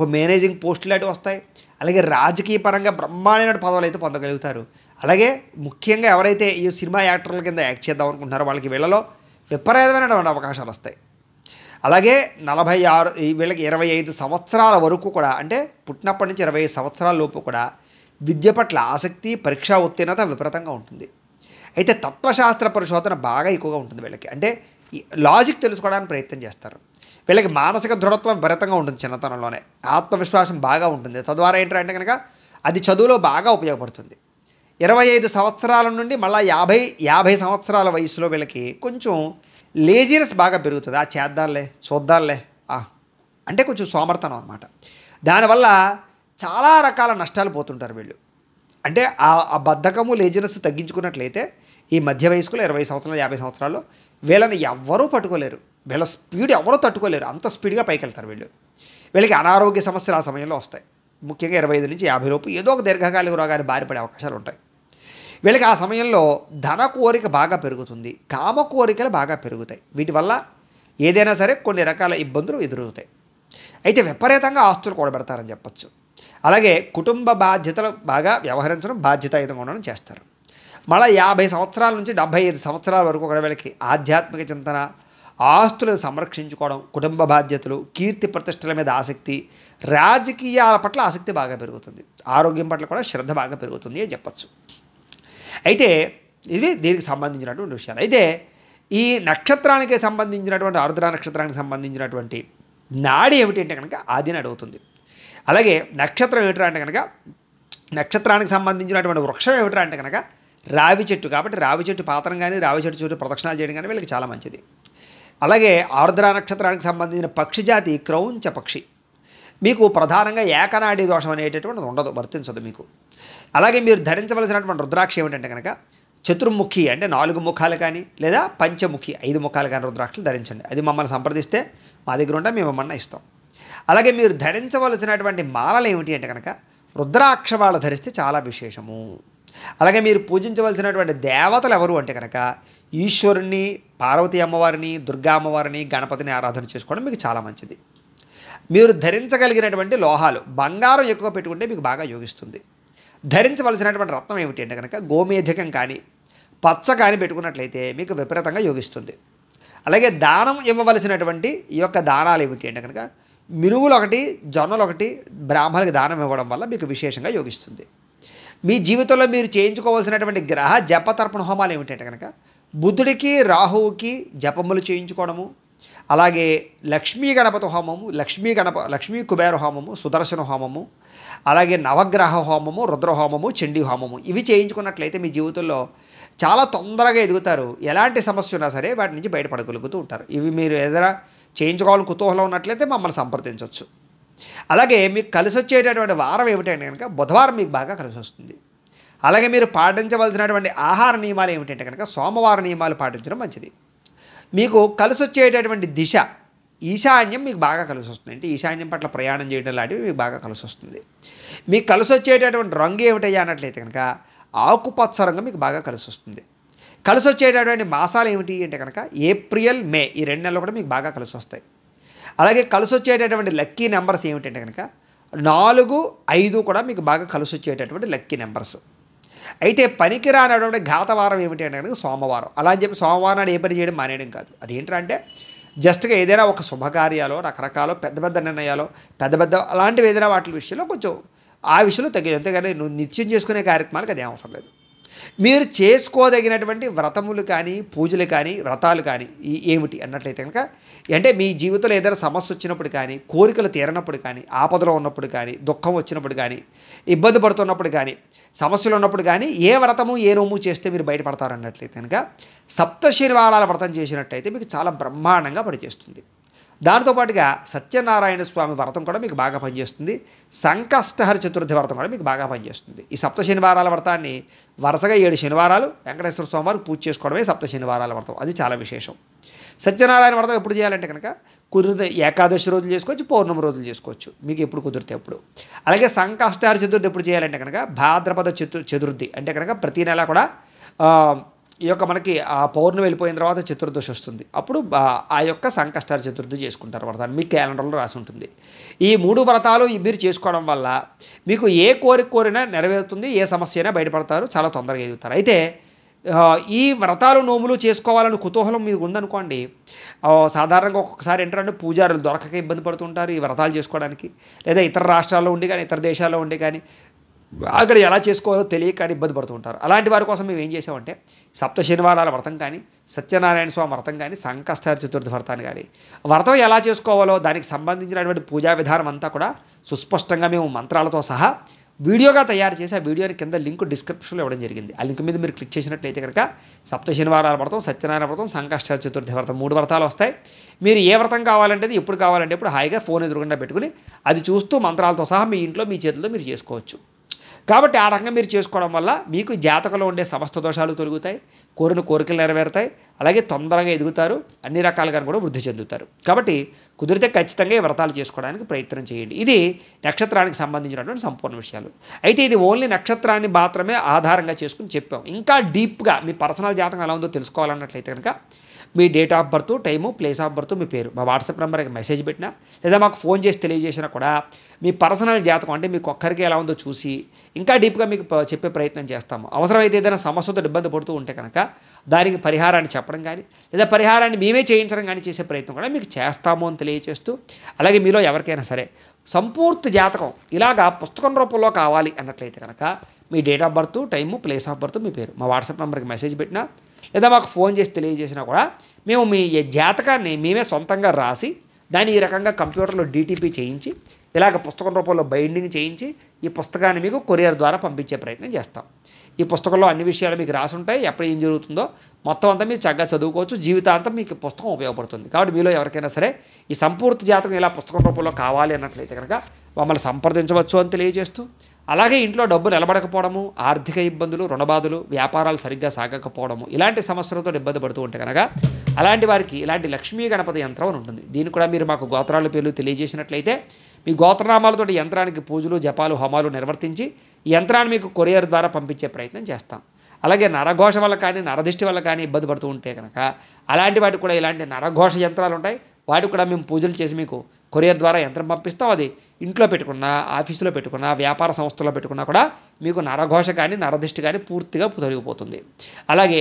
ఓ మేనేజింగ్ పోస్టులు లాంటివి వస్తాయి అలాగే రాజకీయ పరంగా బ్రహ్మాండమైన పదవులు అయితే పొందగలుగుతారు అలాగే ముఖ్యంగా ఎవరైతే ఈ సినిమా యాక్టర్ల కింద యాక్ట్ చేద్దాం అనుకుంటున్నారో వాళ్ళకి వీళ్ళలో విపరీతమైనటువంటి అవకాశాలు వస్తాయి అలాగే నలభై ఆరు వీళ్ళకి ఇరవై ఐదు సంవత్సరాల వరకు కూడా అంటే పుట్టినప్పటి నుంచి ఇరవై ఐదు సంవత్సరాల లోపు కూడా విద్య పట్ల ఆసక్తి పరీక్షా ఉత్తీర్ణత విపరీతంగా ఉంటుంది అయితే తత్వశాస్త్ర పరిశోధన బాగా ఎక్కువగా ఉంటుంది వీళ్ళకి అంటే లాజిక్ తెలుసుకోవడానికి ప్రయత్నం చేస్తారు వీళ్ళకి మానసిక దృఢత్వం భరితంగా ఉంటుంది చిన్నతనంలోనే ఆత్మవిశ్వాసం బాగా ఉంటుంది తద్వారా ఏంటంటే కనుక అది చదువులో బాగా ఉపయోగపడుతుంది ఇరవై ఐదు సంవత్సరాల నుండి మళ్ళీ యాభై యాభై సంవత్సరాల వయసులో వీళ్ళకి కొంచెం లేజినెస్ బాగా పెరుగుతుంది ఆ చేద్దాంలే చూద్దాంలే అంటే కొంచెం సోమర్తనం అనమాట దానివల్ల చాలా రకాల నష్టాలు పోతుంటారు వీళ్ళు అంటే ఆ బద్ధకము లేజినెస్ తగ్గించుకున్నట్లయితే ఈ మధ్య వయసులో ఇరవై సంవత్సరాలు యాభై సంవత్సరాల్లో వీళ్ళని ఎవరూ పట్టుకోలేరు వీళ్ళ స్పీడ్ ఎవరూ తట్టుకోలేరు అంత స్పీడ్గా పైకి వెళ్తారు వీళ్ళు వీళ్ళకి అనారోగ్య సమస్యలు ఆ సమయంలో వస్తాయి ముఖ్యంగా ఇరవై ఐదు నుంచి యాభై లోపు ఏదో ఒక దీర్ఘకాలిక రోగాన్ని బారిపడే అవకాశాలు ఉంటాయి వీళ్ళకి ఆ సమయంలో ధన కోరిక బాగా పెరుగుతుంది కామ కోరికలు బాగా పెరుగుతాయి వీటి వల్ల ఏదైనా సరే కొన్ని రకాల ఇబ్బందులు ఎదురవుతాయి అయితే విపరీతంగా ఆస్తులు కూడబెడతారని చెప్పచ్చు అలాగే కుటుంబ బాధ్యతలు బాగా వ్యవహరించడం బాధ్యతాయుతంగా ఉండడం చేస్తారు మళ్ళీ యాభై సంవత్సరాల నుంచి డెబ్బై ఐదు సంవత్సరాల వరకు ఒకవేళకి ఆధ్యాత్మిక చింతన ఆస్తులను సంరక్షించుకోవడం కుటుంబ బాధ్యతలు కీర్తి ప్రతిష్టల మీద ఆసక్తి రాజకీయాల పట్ల ఆసక్తి బాగా పెరుగుతుంది ఆరోగ్యం పట్ల కూడా శ్రద్ధ బాగా పెరుగుతుంది అని చెప్పచ్చు అయితే ఇది దీనికి సంబంధించినటువంటి విషయాలు అయితే ఈ నక్షత్రానికి సంబంధించినటువంటి ఆరుద్ర నక్షత్రానికి సంబంధించినటువంటి నాడి ఏమిటి అంటే కనుక ఆదినాడు అడుగుతుంది అలాగే నక్షత్రం ఏమిటంటే కనుక నక్షత్రానికి సంబంధించినటువంటి వృక్షం ఏమిటంటే కనుక రావి చెట్టు కాబట్టి రావి చెట్టు పాత్రం కానీ రావి చెట్టు చుట్టూ ప్రదక్షిణాలు చేయడం కానీ వీళ్ళకి చాలా మంచిది అలాగే ఆర్ద్ర నక్షత్రానికి సంబంధించిన పక్షి జాతి క్రౌంచ పక్షి మీకు ప్రధానంగా ఏకనాడి దోషం అనేటటువంటిది ఉండదు వర్తించదు మీకు అలాగే మీరు ధరించవలసినటువంటి రుద్రాక్ష ఏమిటంటే కనుక చతుర్ముఖి అంటే నాలుగు ముఖాలు కానీ లేదా పంచముఖి ఐదు ముఖాలు కానీ రుద్రాక్షలు ధరించండి అది మమ్మల్ని సంప్రదిస్తే మా దగ్గర ఉంటే మేము మమ్మల్ని ఇస్తాం అలాగే మీరు ధరించవలసినటువంటి మాలలు ఏమిటి అంటే కనుక రుద్రాక్ష వాళ్ళు ధరిస్తే చాలా విశేషము అలాగే మీరు పూజించవలసినటువంటి దేవతలు ఎవరు అంటే కనుక ఈశ్వరుణ్ణి పార్వతీ అమ్మవారిని దుర్గా అమ్మవారిని గణపతిని ఆరాధన చేసుకోవడం మీకు చాలా మంచిది మీరు ధరించగలిగినటువంటి లోహాలు బంగారం ఎక్కువ పెట్టుకుంటే మీకు బాగా యోగిస్తుంది ధరించవలసినటువంటి రత్నం ఏమిటి అంటే కనుక గోమేధికం కానీ పచ్చ కానీ పెట్టుకున్నట్లయితే మీకు విపరీతంగా యోగిస్తుంది అలాగే దానం ఇవ్వవలసినటువంటి ఈ యొక్క దానాలు ఏమిటి అంటే కనుక మినుగులు ఒకటి జొన్నలు ఒకటి బ్రాహ్మణులకు దానం ఇవ్వడం వల్ల మీకు విశేషంగా యోగిస్తుంది మీ జీవితంలో మీరు చేయించుకోవాల్సినటువంటి గ్రహ జప తర్పణ హోమాలు ఏమిటంటే కనుక బుద్ధుడికి రాహువుకి జపములు చేయించుకోవడము అలాగే లక్ష్మీ గణపతి హోమము లక్ష్మీ గణప లక్ష్మీ కుబేర హోమము సుదర్శన హోమము అలాగే నవగ్రహ హోమము రుద్ర హోమము చండీ హోమము ఇవి చేయించుకున్నట్లయితే మీ జీవితంలో చాలా తొందరగా ఎదుగుతారు ఎలాంటి సమస్య ఉన్నా సరే వాటి నుంచి బయటపడగలుగుతూ ఉంటారు ఇవి మీరు ఏదైనా చేయించుకోవాలని కుతూహలం ఉన్నట్లయితే మమ్మల్ని సంప్రదించవచ్చు అలాగే మీకు కలిసి వచ్చేటటువంటి వారం ఏమిటంటే కనుక బుధవారం మీకు బాగా కలిసి వస్తుంది అలాగే మీరు పాటించవలసినటువంటి ఆహార నియమాలు ఏమిటంటే కనుక సోమవారం నియమాలు పాటించడం మంచిది మీకు కలిసి వచ్చేటటువంటి దిశ ఈశాన్యం మీకు బాగా కలిసి వస్తుంది అంటే ఈశాన్యం పట్ల ప్రయాణం చేయడం లాంటివి మీకు బాగా కలిసి వస్తుంది మీకు కలిసి వచ్చేటటువంటి రంగు ఏమిటయ్యా అన్నట్లయితే కనుక ఆకుపచ్చ రంగు మీకు బాగా కలిసి వస్తుంది కలిసి వచ్చేటటువంటి మాసాలు ఏమిటి అంటే కనుక ఏప్రిల్ మే ఈ రెండు నెలలు కూడా మీకు బాగా కలిసి వస్తాయి అలాగే కలిసి వచ్చేటటువంటి లక్కీ నెంబర్స్ ఏమిటంటే కనుక నాలుగు ఐదు కూడా మీకు బాగా కలిసి వచ్చేటటువంటి లక్కీ నెంబర్స్ అయితే పనికి రానటువంటి ఘాతవారం ఏమిటి అంటే కనుక సోమవారం అలా అని చెప్పి సోమవారం నాడు ఏ పని చేయడం మానేయడం కాదు అదేంటంటే జస్ట్గా ఏదైనా ఒక శుభకార్యాలో రకరకాల పెద్ద పెద్ద నిర్ణయాలు పెద్ద పెద్ద అలాంటివి ఏదైనా వాటి విషయంలో కొంచెం ఆ విషయంలో తగ్గదు అంతేగాని నువ్వు నిత్యం చేసుకునే కార్యక్రమాలకు అదే అవసరం లేదు మీరు చేసుకోదగినటువంటి వ్రతములు కానీ పూజలు కానీ వ్రతాలు కానీ ఏమిటి అన్నట్లయితే కనుక అంటే మీ జీవితంలో ఏదైనా సమస్య వచ్చినప్పుడు కానీ కోరికలు తీరనప్పుడు కానీ ఆపదలో ఉన్నప్పుడు కానీ దుఃఖం వచ్చినప్పుడు కానీ ఇబ్బంది పడుతున్నప్పుడు కానీ సమస్యలు ఉన్నప్పుడు కానీ ఏ వ్రతము ఏ నోము చేస్తే మీరు బయటపడతారు అన్నట్లయితే కనుక సప్త శనివారాల వ్రతం చేసినట్టయితే మీకు చాలా బ్రహ్మాండంగా పనిచేస్తుంది దాంతోపాటుగా సత్యనారాయణ స్వామి వ్రతం కూడా మీకు బాగా పనిచేస్తుంది సంకష్టహర చతుర్థి వ్రతం కూడా మీకు బాగా పనిచేస్తుంది ఈ సప్త శనివారాల వ్రతాన్ని వరుసగా ఏడు శనివారాలు వెంకటేశ్వర స్వామివారు పూజ చేసుకోవడమే సప్త శనివారాల వ్రతం అది చాలా విశేషం సత్యనారాయణ వ్రతం ఎప్పుడు చేయాలంటే కనుక కుదిరితే ఏకాదశి రోజులు చేసుకోవచ్చు పౌర్ణమి రోజులు చేసుకోవచ్చు మీకు ఎప్పుడు కుదిరితే ఎప్పుడు అలాగే సంకష్టార చతుర్థి ఎప్పుడు చేయాలంటే కనుక భాద్రపద చతు చతుర్థి అంటే కనుక ప్రతి నెల కూడా ఈ యొక్క మనకి ఆ పౌర్ణమి వెళ్ళిపోయిన తర్వాత చతుర్దశి వస్తుంది అప్పుడు ఆ యొక్క సంకష్టార చతుర్థి చేసుకుంటారు వ్రతాన్ని మీ క్యాలెండర్లో రాసి ఉంటుంది ఈ మూడు వ్రతాలు మీరు చేసుకోవడం వల్ల మీకు ఏ కోరిక కోరినా నెరవేరుతుంది ఏ సమస్య అయినా బయటపడతారు చాలా తొందరగా ఎదుగుతారు అయితే ఈ వ్రతాలు నోములు చేసుకోవాలని కుతూహలం మీకు ఉందనుకోండి సాధారణంగా ఒక్కొక్కసారి ఏంటంటే పూజారులు దొరకక ఇబ్బంది పడుతుంటారు ఈ వ్రతాలు చేసుకోవడానికి లేదా ఇతర రాష్ట్రాల్లో ఉండి కానీ ఇతర దేశాల్లో ఉండి కానీ అక్కడ ఎలా చేసుకోవాలో తెలియక ఇబ్బంది పడుతుంటారు అలాంటి వారి కోసం మేము ఏం చేసామంటే సప్త శనివారాల వ్రతం కానీ సత్యనారాయణ స్వామి వ్రతం కానీ సంకష్టారి చతుర్థి వ్రతాన్ని కానీ వ్రతం ఎలా చేసుకోవాలో దానికి సంబంధించినటువంటి పూజా విధానం అంతా కూడా సుస్పష్టంగా మేము మంత్రాలతో సహా వీడియోగా తయారు చేసి ఆ వీడియోని కింద లింక్ డిస్క్రిప్షన్లో ఇవ్వడం జరిగింది ఆ లింక్ మీద మీరు క్లిక్ చేసినట్లయితే కనుక సప్త శనివారాల వ్రతం సత్యనారాయణ వ్రతం సంకష్ట చతుర్థి వ్రతం మూడు వ్రతాలు వస్తాయి మీరు ఏ వ్రతం కావాలంటే ఎప్పుడు కావాలంటే ఇప్పుడు హాయిగా ఫోన్ ఎదురుకుండా పెట్టుకుని అది చూస్తూ మంత్రాలతో సహా మీ ఇంట్లో మీ చేతిలో మీరు చేసుకోవచ్చు కాబట్టి ఆ రకంగా మీరు చేసుకోవడం వల్ల మీకు జాతకలో ఉండే సమస్త దోషాలు తొలుగుతాయి కోరిన కోరికలు నెరవేరుతాయి అలాగే తొందరగా ఎదుగుతారు అన్ని రకాలుగా కూడా వృద్ధి చెందుతారు కాబట్టి కుదిరితే ఖచ్చితంగా ఈ వ్రతాలు చేసుకోవడానికి ప్రయత్నం చేయండి ఇది నక్షత్రానికి సంబంధించినటువంటి సంపూర్ణ విషయాలు అయితే ఇది ఓన్లీ నక్షత్రాన్ని మాత్రమే ఆధారంగా చేసుకుని చెప్పాం ఇంకా డీప్గా మీ పర్సనల్ జాతకం ఎలా ఉందో తెలుసుకోవాలన్నట్లయితే కనుక మీ date of birth time place of birth మీ పేరు మా వాట్సాప్ నెంబర్కి మెసేజ్ పెట్టినా లేదా మాకు ఫోన్ చేసి తెలియజేసినా కూడా మీ పర్సనల్ జాతకం అంటే మీకు ఒక్కరికి ఎలా ఉందో చూసి ఇంకా డీప్గా మీకు చెప్పే ప్రయత్నం చేస్తాము అవసరమైతే ఏదైనా సమస్యతో ఇబ్బంది పడుతూ ఉంటే కనుక దానికి పరిహారాన్ని చెప్పడం కానీ లేదా పరిహారాన్ని మేమే చేయించడం కానీ చేసే ప్రయత్నం కూడా మీకు చేస్తాము అని తెలియజేస్తూ అలాగే మీలో ఎవరికైనా సరే సంపూర్తి జాతకం ఇలాగా పుస్తకం రూపంలో కావాలి అన్నట్లయితే కనుక మీ date of birth time place of birth మీ పేరు మా వాట్సాప్ నెంబర్కి మెసేజ్ పెట్టినా లేదా మాకు ఫోన్ చేసి తెలియజేసినా కూడా మేము మీ జాతకాన్ని మేమే సొంతంగా రాసి దాన్ని ఈ రకంగా కంప్యూటర్లో డీటీపీ చేయించి ఇలాగ పుస్తకం రూపంలో బైండింగ్ చేయించి ఈ పుస్తకాన్ని మీకు కొరియర్ ద్వారా పంపించే ప్రయత్నం చేస్తాం ఈ పుస్తకంలో అన్ని విషయాలు మీకు రాసి ఉంటాయి ఎప్పుడు ఏం జరుగుతుందో మొత్తం అంతా మీరు చక్కగా చదువుకోవచ్చు జీవితాంతం మీకు పుస్తకం ఉపయోగపడుతుంది కాబట్టి మీలో ఎవరికైనా సరే ఈ సంపూర్తి జాతకం ఇలా పుస్తకం రూపంలో కావాలి అన్నట్లయితే కనుక మమ్మల్ని సంప్రదించవచ్చు అని తెలియజేస్తూ అలాగే ఇంట్లో డబ్బు నిలబడకపోవడము ఆర్థిక ఇబ్బందులు రుణబాధలు వ్యాపారాలు సరిగ్గా సాగకపోవడము ఇలాంటి సమస్యలతో ఇబ్బంది పడుతూ ఉంటే కనుక అలాంటి వారికి ఇలాంటి లక్ష్మీ గణపతి యంత్రం ఉంటుంది దీన్ని కూడా మీరు మాకు గోత్రాల పేర్లు తెలియజేసినట్లయితే మీ గోత్రనామాలతోటి యంత్రానికి పూజలు జపాలు హోమాలు నిర్వర్తించి ఈ యంత్రాన్ని మీకు కొరియర్ ద్వారా పంపించే ప్రయత్నం చేస్తాం అలాగే నరఘోష వల్ల కానీ నరదిష్టి వల్ల కానీ ఇబ్బంది పడుతూ ఉంటే కనుక అలాంటి వాటికి కూడా ఇలాంటి నరఘోష యంత్రాలు ఉంటాయి వాటికి కూడా మేము పూజలు చేసి మీకు కొరియర్ ద్వారా యంత్రం పంపిస్తాం అది ఇంట్లో పెట్టుకున్నా ఆఫీసులో పెట్టుకున్నా వ్యాపార సంస్థలో పెట్టుకున్నా కూడా మీకు నరఘోష కానీ నరదిష్టి కానీ పూర్తిగా తొలగిపోతుంది అలాగే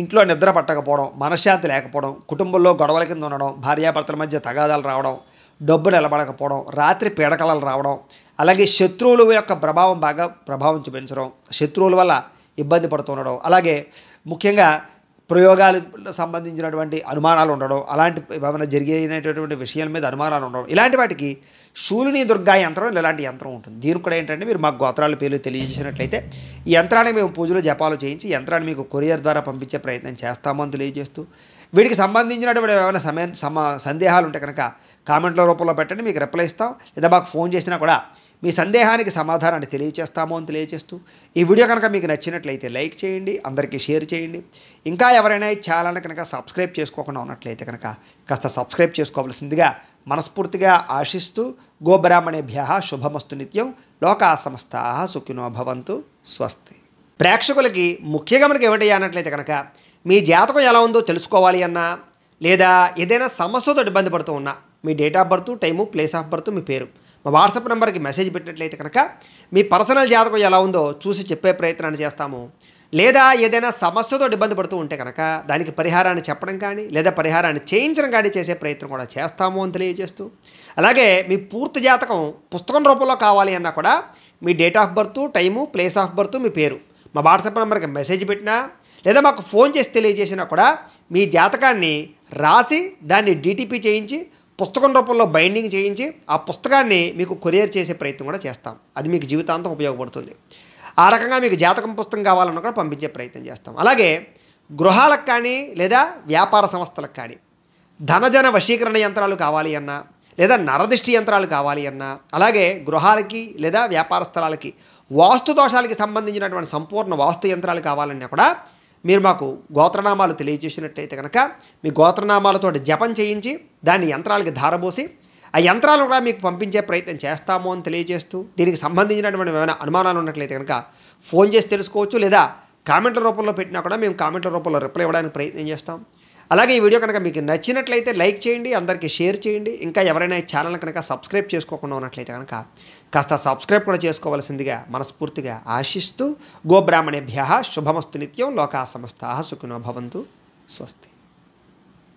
ఇంట్లో నిద్ర పట్టకపోవడం మనశ్శాంతి లేకపోవడం కుటుంబంలో గొడవల కింద ఉండడం భార్యాభర్తల మధ్య తగాదాలు రావడం డబ్బు నిలబడకపోవడం రాత్రి పీడకలలు రావడం అలాగే శత్రువుల యొక్క ప్రభావం బాగా ప్రభావం చూపించడం శత్రువుల వల్ల ఇబ్బంది పడుతుండడం అలాగే ముఖ్యంగా ప్రయోగాలు సంబంధించినటువంటి అనుమానాలు ఉండడం అలాంటి ఏమైనా జరిగినటువంటి విషయాల మీద అనుమానాలు ఉండడం ఇలాంటి వాటికి శూలిని దుర్గా యంత్రం ఇలాంటి యంత్రం ఉంటుంది దీనికి కూడా ఏంటంటే మీరు మాకు గోత్రాల పేర్లు తెలియజేసినట్లయితే ఈ యంత్రాన్ని మేము పూజలు జపాలు చేయించి యంత్రాన్ని మీకు కొరియర్ ద్వారా పంపించే ప్రయత్నం చేస్తామని తెలియజేస్తూ వీటికి సంబంధించినటువంటి ఏమైనా సమయం సందేహాలు ఉంటే కనుక కామెంట్ల రూపంలో పెట్టండి మీకు రిప్లై ఇస్తాం లేదా మాకు ఫోన్ చేసినా కూడా మీ సందేహానికి సమాధానాన్ని తెలియచేస్తామో అని తెలియజేస్తూ ఈ వీడియో కనుక మీకు నచ్చినట్లయితే లైక్ చేయండి అందరికీ షేర్ చేయండి ఇంకా ఎవరైనా ఛానల్ కనుక సబ్స్క్రైబ్ చేసుకోకుండా ఉన్నట్లయితే కనుక కాస్త సబ్స్క్రైబ్ చేసుకోవాల్సిందిగా మనస్ఫూర్తిగా ఆశిస్తూ గోబ్రాహ్మణేభ్య శుభమస్తు నిత్యం లోకా సమస్త సుఖినో భవంతు స్వస్తి ప్రేక్షకులకి ముఖ్యంగా మనకి ఏమిటి అన్నట్లయితే కనుక మీ జాతకం ఎలా ఉందో తెలుసుకోవాలి అన్నా లేదా ఏదైనా సమస్యతో ఇబ్బంది పడుతూ ఉన్నా మీ date of birth time place of birth మీ పేరు మా వాట్సాప్ నెంబర్కి మెసేజ్ పెట్టినట్లయితే కనుక మీ పర్సనల్ జాతకం ఎలా ఉందో చూసి చెప్పే ప్రయత్నాన్ని చేస్తాము లేదా ఏదైనా సమస్యతో ఇబ్బంది పడుతూ ఉంటే కనుక దానికి పరిహారాన్ని చెప్పడం కానీ లేదా పరిహారాన్ని చేయించడం కానీ చేసే ప్రయత్నం కూడా చేస్తాము అని తెలియజేస్తూ అలాగే మీ పూర్తి జాతకం పుస్తకం రూపంలో కావాలి అన్నా కూడా మీ date of birth time place of birth మీ పేరు మా వాట్సాప్ నెంబర్కి మెసేజ్ పెట్టినా లేదా మాకు ఫోన్ చేసి తెలియజేసినా కూడా మీ జాతకాన్ని రాసి దాన్ని డీటీపీ చేయించి పుస్తకం రూపంలో బైండింగ్ చేయించి ఆ పుస్తకాన్ని మీకు కొరియర్ చేసే ప్రయత్నం కూడా చేస్తాం అది మీకు జీవితాంతం ఉపయోగపడుతుంది ఆ రకంగా మీకు జాతకం పుస్తకం కావాలన్నా కూడా పంపించే ప్రయత్నం చేస్తాం అలాగే గృహాలకు కానీ లేదా వ్యాపార సంస్థలకు కానీ ధనజన వశీకరణ యంత్రాలు కావాలి అన్నా లేదా నరదిష్టి యంత్రాలు కావాలి అన్నా అలాగే గృహాలకి లేదా వ్యాపార స్థలాలకి వాస్తు దోషాలకి సంబంధించినటువంటి సంపూర్ణ వాస్తు యంత్రాలు కావాలన్నా కూడా మీరు మాకు గోత్రనామాలు తెలియజేసినట్టయితే కనుక మీ గోత్రనామాలతో జపం చేయించి దాన్ని యంత్రాలకి ధారబోసి ఆ యంత్రాలు కూడా మీకు పంపించే ప్రయత్నం చేస్తాము అని తెలియజేస్తూ దీనికి సంబంధించినటువంటి ఏమైనా అనుమానాలు ఉన్నట్లయితే కనుక ఫోన్ చేసి తెలుసుకోవచ్చు లేదా కామెంట్ల రూపంలో పెట్టినా కూడా మేము కామెంట్ల రూపంలో రిప్లై ఇవ్వడానికి ప్రయత్నం చేస్తాం అలాగే ఈ వీడియో కనుక మీకు నచ్చినట్లయితే లైక్ చేయండి అందరికీ షేర్ చేయండి ఇంకా ఎవరైనా ఈ ఛానల్ కనుక సబ్స్క్రైబ్ చేసుకోకుండా ఉన్నట్లయితే కనుక కాస్త సబ్స్క్రైబ్ కూడా చేసుకోవాల్సిందిగా మనస్ఫూర్తిగా ఆశిస్తూ గోబ్రాహ్మణేభ్య శుభమస్తు నిత్యం లోకా సమస్త సుఖినో భవంతు స్వస్తి